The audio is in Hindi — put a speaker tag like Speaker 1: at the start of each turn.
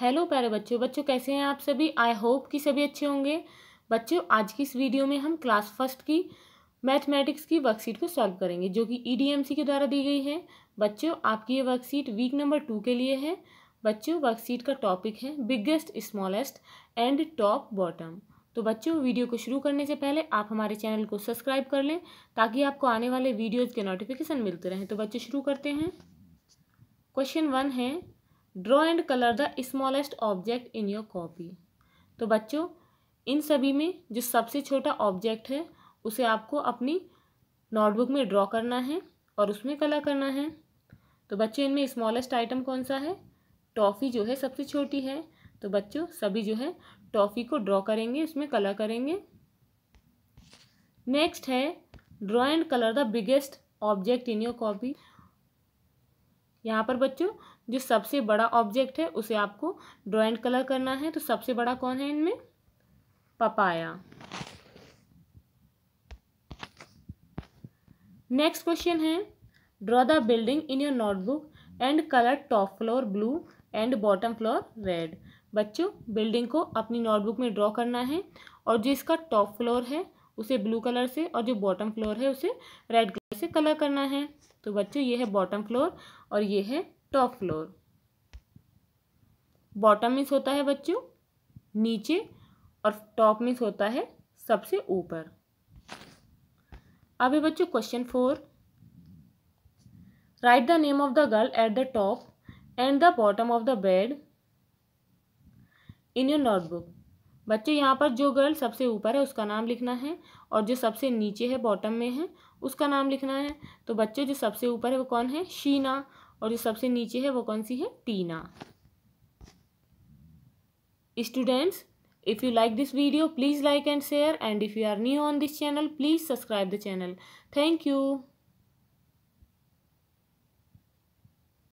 Speaker 1: हेलो प्यारे बच्चों बच्चों कैसे हैं आप सभी आई होप कि सभी अच्छे होंगे बच्चों आज की इस वीडियो में हम क्लास फर्स्ट की मैथमेटिक्स की वर्कशीट को सॉल्व करेंगे जो कि ईडीएमसी e के द्वारा दी गई है बच्चों आपकी ये वर्कशीट वीक नंबर टू के लिए है बच्चों वर्कशीट का टॉपिक है biggest smallest and top bottom तो बच्चों वीडियो को शुरू करने से पहले आप हमारे चैनल को सब्सक्राइब कर लें ताकि आपको आने वाले वीडियोज़ के नोटिफिकेशन मिलते रहें तो बच्चे शुरू करते हैं क्वेश्चन वन है draw and colour the smallest object in your copy तो बच्चों इन सभी में जो सबसे छोटा ऑब्जेक्ट है उसे आपको अपनी नोटबुक में ड्रॉ करना है और उसमें कलर करना है तो बच्चों इनमें स्मॉलेस्ट आइटम कौन सा है टॉफ़ी जो है सबसे छोटी है तो बच्चों सभी जो है टॉफ़ी को ड्रॉ करेंगे उसमें कलर करेंगे नेक्स्ट है draw and colour the biggest object in your copy यहाँ पर बच्चों जो सबसे बड़ा ऑब्जेक्ट है उसे आपको ड्रॉ एंड कलर करना है तो सबसे बड़ा कौन है इनमें पपाया नेक्स्ट क्वेश्चन है draw the building in your notebook and colour top floor blue and bottom floor red बच्चों बिल्डिंग को अपनी नोटबुक में ड्रॉ करना है और जो इसका टॉप फ्लोर है उसे ब्लू कलर से और जो बॉटम फ्लोर है उसे रेड कलर से कलर करना है तो बच्चों ये है बॉटम फ्लोर और ये है टॉप फ्लोर बॉटम मिस होता है बच्चों नीचे और टॉप मिस होता है सबसे ऊपर अभी बच्चों question four write the name of the girl at the top and the bottom of the bed in your notebook बच्चे यहाँ पर जो गर्ल सबसे ऊपर है उसका नाम लिखना है और जो सबसे नीचे है बॉटम में है उसका नाम लिखना है तो बच्चे जो सबसे ऊपर है वो कौन है शीना और जो सबसे नीचे है वो कौन सी है Tina students if you like this video please like and share and if you are new on this channel please subscribe the channel thank you